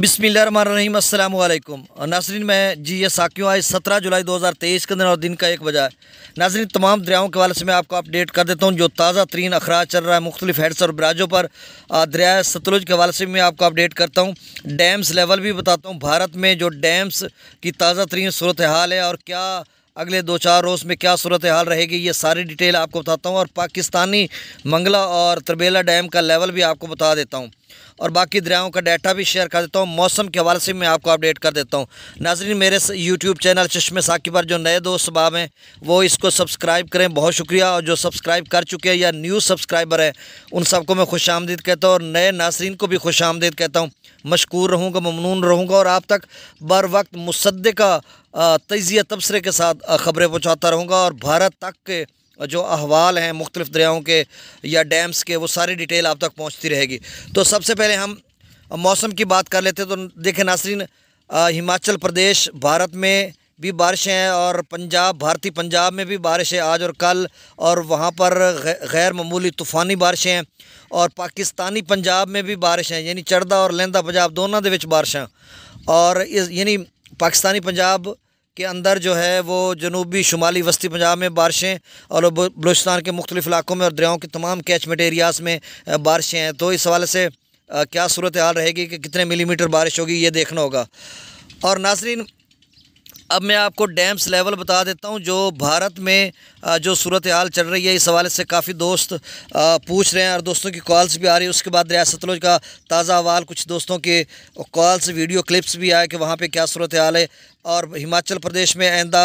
बिसमीम अल्लाम नाजरीन मैं जी ये साकियों आज सत्रह जुलाई 2023 के दिन और दिन का एक बजा नाजरीन तमाम दरियाओं के वाले से मैं आपको अपडेट कर देता हूँ जो ताज़ा तरीन अखराज चल रहा है मुख्तलिफ हेड्स और ब्राजों पर दरिया सतलुज के वाले से मैं आपको अपडेट करता हूँ डैम्स लेवल भी बताता हूँ भारत में जो डैम्स की ताज़ा तरीन सूरत हाल है और क्या अगले दो चार रोज़ में क्या सूरत हाल रहेगी ये सारी डिटेल आपको बताता हूँ और पाकिस्तानी मंगला और तरबेला डैम का लेवल भी आपको बता देता हूँ और बाकी दरियाओं का डाटा भी शेयर कर देता हूँ मौसम के हवाले से मैं आपको अपडेट कर देता हूँ नाजरीन मेरे यूट्यूब चैनल चश्मे साकी पर जो नए दोस्त बाब हैं वो इसको सब्सक्राइब करें बहुत शुक्रिया और जो सब्सक्राइब कर चुके हैं या न्यू सब्सक्राइबर हैं उन सबको मैं खुश आमदीद कहता हूँ और नए नासरीन को भी खुश आमदीद कहता हूँ मशकूर रहूँगा ममनून रहूँगा और आप तक बर वक्त मुसद का तजिया तबसरे के साथ ख़बरें पहुँचाता रहूँगा और भारत तक के जो अहवाल हैं मुख्तलिफ़ दरियाओं के या डैम्स के वो सारी डिटेल आप तक पहुँचती रहेगी तो सबसे पहले हम मौसम की बात कर लेते तो देखें नासरीन हिमाचल प्रदेश भारत में भी बारिशें हैं और पंजाब भारतीय पंजाब में भी बारिश है आज और कल और वहाँ पर गैर मामूली तूफ़ानी बारिशें हैं और पाकिस्तानी पंजाब में भी बारिश हैं यानी चढ़दा और लहंदा पंजाब दोनों के हैं और यानी पाकिस्तानी पंजाब के अंदर जो है वो जनूबी शुमाली वस्ती पंजाब में बारिशें और बलोचिस्तान के मुख्तलिफ़ इलाकों में और दरियाओं के तमाम कैचमेंट एरियाज़ में बारिशें हैं तो इस हवाले से क्या सूरत हाल रहेगी कि कितने मिलीमीटर बारिश होगी ये देखना होगा और नाजरीन अब मैं आपको डैम्स लेवल बता देता हूँ जो भारत में जो सूरत हाल चल रही है इस हवाले से काफ़ी दोस्त पूछ रहे हैं और दोस्तों की कॉल्स भी आ रही है उसके बाद रियासत का ताज़ा हवाल कुछ दोस्तों के कॉल्स वीडियो क्लिप्स भी आए कि वहाँ पे क्या सूरत हाल है और हिमाचल प्रदेश में आइंदा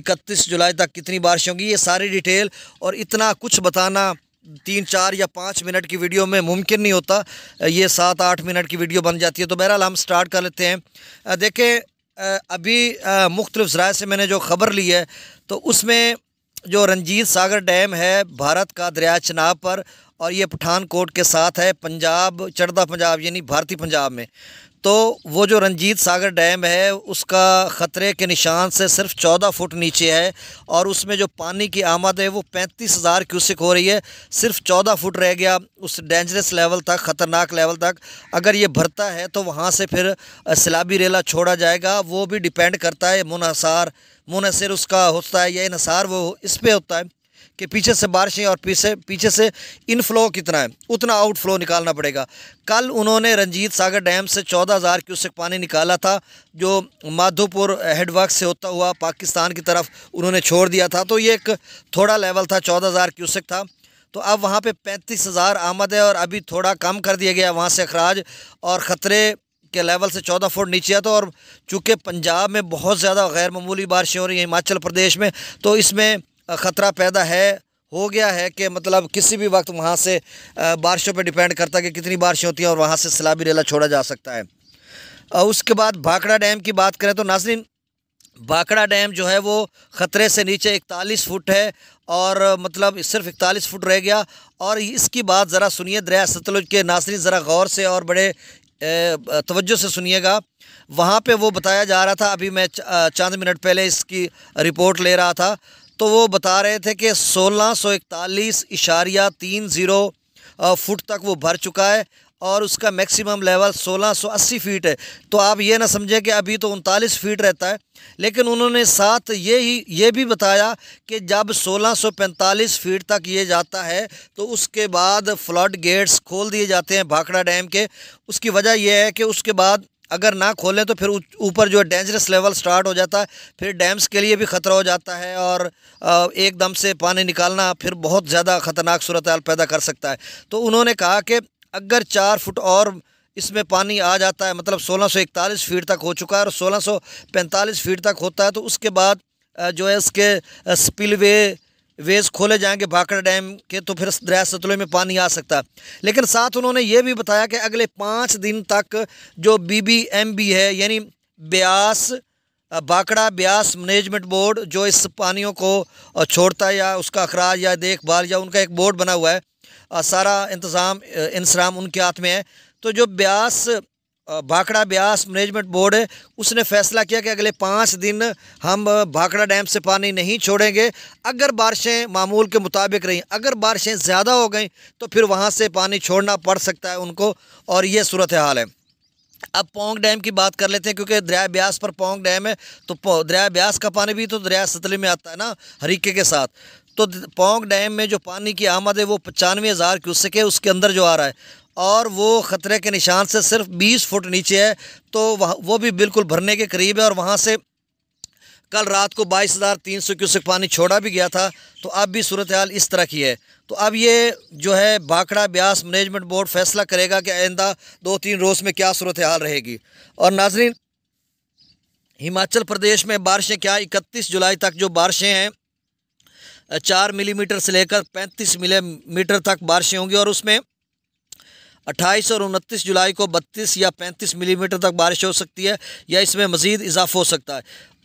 इकतीस जुलाई तक कितनी बारिश होगी ये सारी डिटेल और इतना कुछ बताना तीन चार या पाँच मिनट की वीडियो में मुमकिन नहीं होता ये सात आठ मिनट की वीडियो बन जाती है तो बहरहाल हम स्टार्ट कर लेते हैं देखें अभी मुख्तलिफ ज़रा से मैंने जो ख़बर ली है तो उसमें जो रंजीत सागर डैम है भारत का दरिया चनाब पर और ये पठानकोट के साथ है पंजाब चढ़दा पंजाब यानी भारतीय पंजाब में तो वो जो रंजीत सागर डैम है उसका ख़तरे के निशान से सिर्फ चौदह फुट नीचे है और उसमें जो पानी की आमद है वो पैंतीस हज़ार क्यूसिक हो रही है सिर्फ चौदह फुट रह गया उस डेंजरस लेवल तक ख़तरनाक लेवल तक अगर ये भरता है तो वहाँ से फिर सिलाबी रेला छोड़ा जाएगा वो भी डिपेंड करता है मुनसार मुनसर उसका होता है या इनसार वो इस पर होता है कि पीछे से बारिशें और पीछे पीछे से इनफ्लो कितना है उतना आउटफ्लो निकालना पड़ेगा कल उन्होंने रंजीत सागर डैम से चौदह हज़ार क्यूसिक पानी निकाला था जो माधोपुर हेडवर्क से होता हुआ पाकिस्तान की तरफ उन्होंने छोड़ दिया था तो ये एक थोड़ा लेवल था चौदह हज़ार क्यूसिक था तो अब वहाँ पर पैंतीस हज़ार आमद है और अभी थोड़ा कम कर दिया गया वहाँ से अखराज और ख़तरे के लेवल से चौदह फुट नीचे आता तो और चूँकि पंजाब में बहुत ज़्यादा गैर बारिशें हो रही हैं हिमाचल प्रदेश में तो इसमें ख़तरा पैदा है हो गया है कि मतलब किसी भी वक्त वहाँ से बारिशों पे डिपेंड करता है कि कितनी बारिशें होती हैं और वहाँ से सलाबी रेला छोड़ा जा सकता है उसके बाद भाखड़ा डैम की बात करें तो नाजरीन भाखड़ा डैम जो है वो ख़तरे से नीचे इकतालीस फुट है और मतलब सिर्फ इकतालीस फुट रह गया और इसकी बात ज़रा सुनिए दरिया सतलुज के नासरी ज़रा गौर से और बड़े तवज्जो से सुनिएगा वहाँ पे वो बताया जा रहा था अभी मैं चंद मिनट पहले इसकी रिपोर्ट ले रहा था तो वो बता रहे थे कि सोलह सौ इकतालीस इशारिया तीन ज़ीरो फुट तक वो भर चुका है और उसका मैक्सिमम लेवल 1680 फीट है तो आप ये ना समझें कि अभी तो उनतालीस फीट रहता है लेकिन उन्होंने साथ ये ही ये भी बताया कि जब 1645 फीट तक ये जाता है तो उसके बाद फ्लड गेट्स खोल दिए जाते हैं भाखड़ा डैम के उसकी वजह यह है कि उसके बाद अगर ना खोलें तो फिर ऊपर जो है डेंजरस लेवल स्टार्ट हो जाता है फिर डैम्स के लिए भी ख़तरा हो जाता है और एकदम से पानी निकालना फिर बहुत ज़्यादा ख़तरनाक सूरत पैदा कर सकता है तो उन्होंने कहा कि अगर चार फुट और इसमें पानी आ जाता है मतलब 1641 फीट तक हो चुका है और 1645 फीट तक होता है तो उसके बाद जो है इसके स्पिलवे वेज खोले जाएंगे भाखड़ा डैम के तो फिर दरिया सतलुज में पानी आ सकता है लेकिन साथ उन्होंने ये भी बताया कि अगले पाँच दिन तक जो बी बी एम बी है यानी ब्यास बाकड़ा ब्यास मैनेजमेंट बोर्ड जो इस पानियों को छोड़ता है या उसका अखराज या देखभाल या उनका एक बोर्ड बना हुआ है सारा इंतज़ाम इंसराम उनके हाथ में है तो जो ब्यास भाखड़ा ब्यास मैनेजमेंट बोर्ड है उसने फैसला किया कि अगले पाँच दिन हम भाखड़ा डैम से पानी नहीं छोड़ेंगे अगर बारिशें मामूल के मुताबिक रहीं अगर बारिशें ज़्यादा हो गई तो फिर वहाँ से पानी छोड़ना पड़ सकता है उनको और ये सूरत हाल है अब पोंग डैम की बात कर लेते हैं क्योंकि दरिया ब्यास पर पोंग डैम है तो दरिया ब्यास का पानी भी तो दरिया सतली में आता है ना हरीके के साथ तो पोंग डैम में जो पानी की आमद है वो पचानवे हज़ार क्यूसेक है उसके अंदर जो आ रहा है और वो ख़तरे के निशान से सिर्फ 20 फुट नीचे है तो वह वो भी बिल्कुल भरने के करीब है और वहाँ से कल रात को बाईस हज़ार तीन सौ क्यूसिक पानी छोड़ा भी गया था तो अब भी सूरत हाल इस तरह की है तो अब ये जो है भाखड़ा ब्यास मैनेजमेंट बोर्ड फैसला करेगा कि आइंदा दो तीन रोज़ में क्या सूरत हाल रहेगी और नाजरीन हिमाचल प्रदेश में बारिशें क्या इकतीस जुलाई तक जो बारिशें हैं चार मिलीमीटर से लेकर पैंतीस मिलीमीटर तक बारिशें होंगी और उसमें अट्ठाईस और उनतीस जुलाई को बत्तीस या पैंतीस मिलीमीटर तक बारिश हो सकती है या इसमें मज़ीद इजाफा हो सकता है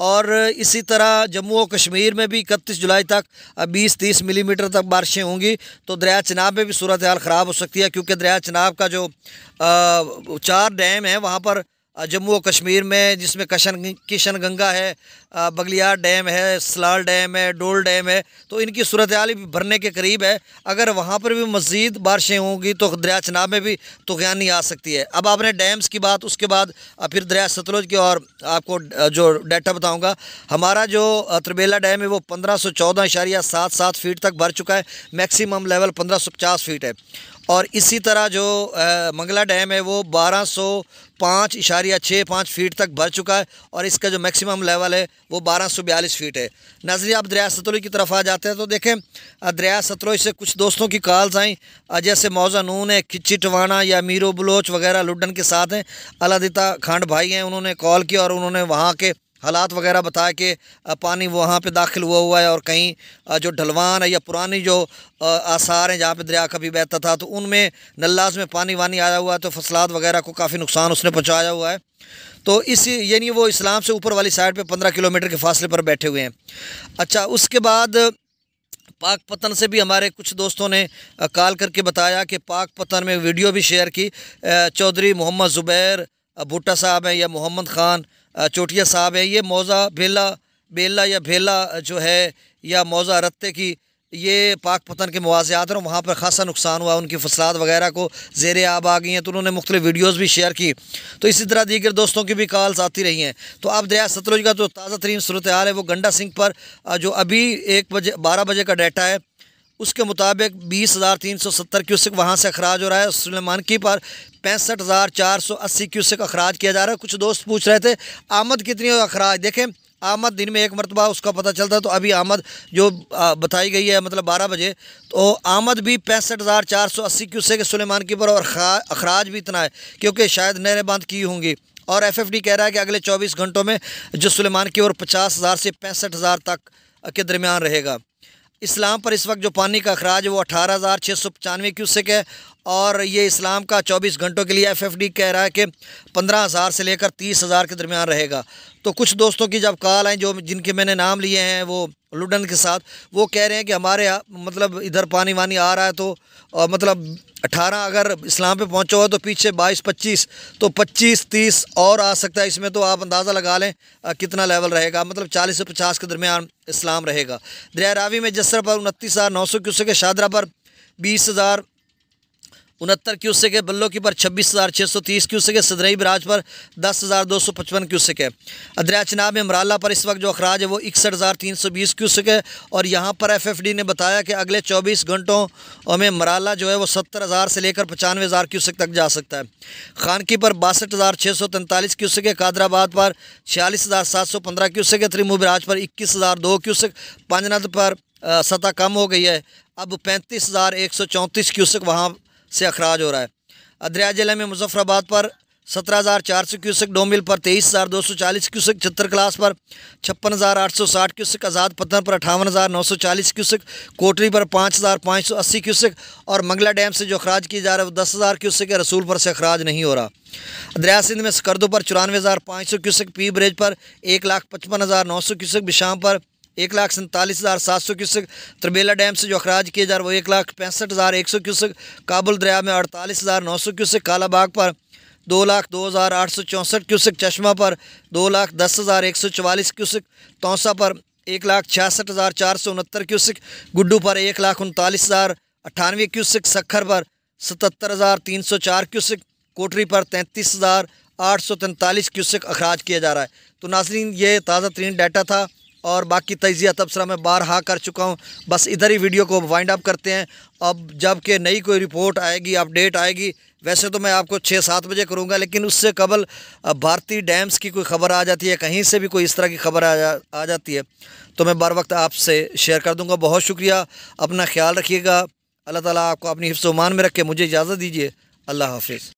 और इसी तरह जम्मू और कश्मीर में भी इकतीस जुलाई तक बीस तीस मिलीमीटर तक बारिशें होंगी तो दरिया चनाब में भी सूरत हाल ख़राब हो सकती है क्योंकि दरिया चनाब का जो चार डैम है वहाँ पर जम्मू और कश्मीर में जिसमें कशन किशन गंगा है बगलियार डैम है सलाल डैम है डोल डैम है तो इनकी सूरत हाल भरने के करीब है अगर वहाँ पर भी मज़ीद बारिशें होंगी तो दरिया चनाब में भी नहीं आ सकती है अब आपने डैम्स की बात उसके बाद फिर दरिया सतलुज की और आपको जो डाटा बताऊँगा हमारा जो त्रिबेला डैम है वो पंद्रह सौ चौदह इशारिया सात सात फीट तक भर चुका है मैक्सीम लेवल पंद्रह सौ पचास फीट है और इसी तरह जो आ, मंगला डैम है वो बारह सौ पाँच इशारिया छः पाँच फीट तक भर चुका है और इसका जो मैक्सिमम लेवल है वो बारह सौ बयालीस फीट है नजरिया आप दरिया सतलुज की तरफ आ जाते हैं तो देखें दरिया सतलुज से कुछ दोस्तों की कॉल्स आई जैसे मौजा नून है खिच्ची टवाना या मीरो बलोच वगैरह लुडन के साथ हैं अलादिता खांड भाई हैं उन्होंने कॉल किया और उन्होंने वहाँ के हालात वगैरह बताया कि पानी वहाँ पे दाखिल हुआ हुआ है और कहीं जो ढलवान है या पुरानी जो आसार हैं जहाँ पे दरिया कभी बहता था तो उनमें नल्लाज में पानी वानी आया हुआ है तो फसलात वगैरह को काफ़ी नुकसान उसने पहुँचाया हुआ है तो इस यानी वो इस्लाम से ऊपर वाली साइड पे पंद्रह किलोमीटर के फासले पर बैठे हुए हैं अच्छा उसके बाद पाक पतन से भी हमारे कुछ दोस्तों ने कॉल करके बताया कि पाक पतन में वीडियो भी शेयर की चौधरी मोहम्मद ज़ुबैर भुट्टा साहब हैं या मोहम्मद ख़ान चोटिया साहब हैं ये मौज़ा बेला बेला या भेला जो है या मौज़ा रत्ते की ये पाक पतन के मुआवजात हैं और वहाँ पर ख़ासा नुकसान हुआ उनकी फसलात वगैरह को जेर आब आ गई हैं तो उन्होंने मुख्तलिफ वीडियोज़ भी शेयर की तो इसी तरह दीगर दोस्तों की भी कॉल्स आती रही हैं तो अब दरिया सतलुज का जो तो ताज़ा तरीन सूरत हाल है वो गंडा सिंह पर जो अभी एक बजे बारह बजे का डाटा है उसके मुताबिक बीस हज़ार तीन सौ सत्तर क्यूसिक वहाँ से अखराज हो रहा है सलेमान की पर पैंसठ हज़ार चार सौ अस्सी क्यूसिक अखराज किया जा रहा है कुछ दोस्त पूछ रहे थे आमद कितनी और अखराज देखें आमद दिन में एक मरतबा उसका पता चलता है तो अभी आमद जो बताई गई है मतलब बारह बजे तो आमद भी पैंसठ हज़ार चार सौ अस्सी क्यूसिक सलेमान की पर और अखराज भी इतना है क्योंकि शायद नहरें बंद की होंगी और एफ एफ डी कह रहा है कि अगले चौबीस घंटों में जो सुलेमान की और पचास हज़ार से पैंसठ हज़ार तक के दरमियान रहेगा इस्लाम पर इस वक्त जो पानी का अखराज है वो अठारह हज़ार छः सौ पचानवे क्यूसिक है और ये इस्लाम का चौबीस घंटों के लिए एफ एफ डी कह रहा है कि पंद्रह हज़ार से लेकर तीस हज़ार के दरमियान रहेगा तो कुछ दोस्तों की जब कॉल आएँ जो जिनके मैंने नाम लिए हैं वो लुडन के साथ वो कह रहे हैं कि हमारे यहाँ मतलब इधर पानी वानी आ रहा है तो और मतलब 18 अगर इस्लाम पे पहुँचो हुआ तो पीछे 22 25 तो 25 30 और आ सकता है इसमें तो आप अंदाज़ा लगा लें आ, कितना लेवल रहेगा मतलब 40 से 50 के दरमियान इस्लाम रहेगा दरिया रावी में जसर पर उनतीस हज़ार नौ सौ क्यूसे के शादरा पर बीस हज़ार उनहत्तर क्यूसेक है बल्लो की पर छब्बीस हज़ार छः सौ तीस क्यूसेक है सदरई बराज पर दस हज़ार दो सौ पचपन क्यूसेक है अदरिया चनाब में अमराला पर इस वक्त जो अखराज है वो इकसठ हज़ार तीन सौ बीस क्यूसेक है और यहाँ पर एफ एफ डी ने बताया कि अगले चौबीस घंटों में मराला जो है वो सत्तर हज़ार से लेकर पचानवे हज़ार क्यूसेक तक जा सकता है खानकी पर बासठ हज़ार छः सौ तैंतालीस क्यूसेक है कादराबाद पर छियालीस हज़ार सात सौ पंद्रह क्यूसेक है त्रिमू बराज पर इक्कीस हज़ार दो क्यूसेक पंजनद पर सतह कम हो गई है अब पैंतीस हज़ार एक सौ चौंतीस क्यूसेक वहाँ से अखराज हो रहा है अदरिया ज़िले में मुजफ्फराबाद पर सत्रह हज़ार चार सौ क्यूसक डोमिल पर तेईस हज़ार दो सौ चालीस क्यूसक छत्तर क्लास पर छप्पन हज़ार आठ सौ साठ क्यूसक आज़ाद पत्थर पर अठावन हज़ार नौ सौ चालीस क्यूसक कोटरी पर पाँच हज़ार पाँच सौ अस्सी क्यूसक और मंगला डैम से जो अखराज किया जा रहा है वो दस हज़ार क्यूसक है रसूल पर से अखराज नहीं हो रहा दरिया सिंध में सकरदो पर चौरानवे हज़ार पाँच सौ क्यूसक पी ब्रिज पर एक लाख पचपन हज़ार नौ सौ क्यूसक बिशाम पर एक लाख सैंतालीस हज़ार सात सौ क्यूसक त्रिबेला डैम से जो अखराज किए जा रहे वो एक लाख पैंसठ हज़ार एक सौ क्यूसक काबुल दरिया में अड़तालीस हज़ार नौ सौ क्यूसक कालाबाग पर दो लाख दो हज़ार आठ सौ चौंसठ क्यूसक चश्मा पर दो लाख दस हज़ार एक सौ चवालीस क्यूसक तोसा पर एक लाख छियासठ हज़ार चार सौ उनहत्तर क्यूसक गुड्डू पर एक लाख उनतालीस हज़ार अट्ठानवे क्यूसक सखर पर सतहत्तर हज़ार तीन सौ चार क्यूसक कोटरी पर तैंतीस हज़ार आठ सौ तैंतालीस क्यूसक अखराज किया जा रहा है तो नाजरीन ये ताज़ा तरीन डाटा था और बाकी तजिया तबसरा मैं बार हाँ कर चुका हूँ बस इधर ही वीडियो को वाइंड अप करते हैं अब जब के नई कोई रिपोर्ट आएगी अपडेट आएगी वैसे तो मैं आपको छः सात बजे करूँगा लेकिन उससे कबल भारतीय डैम्स की कोई ख़बर आ जाती है कहीं से भी कोई इस तरह की खबर आ जा आ जाती है तो मैं बर वक्त आपसे शेयर कर दूँगा बहुत शुक्रिया अपना ख्याल रखिएगा अल्लाह ताली आपको अपनी मान में रख के मुझे इजाज़त दीजिए अल्लाह हाफिज़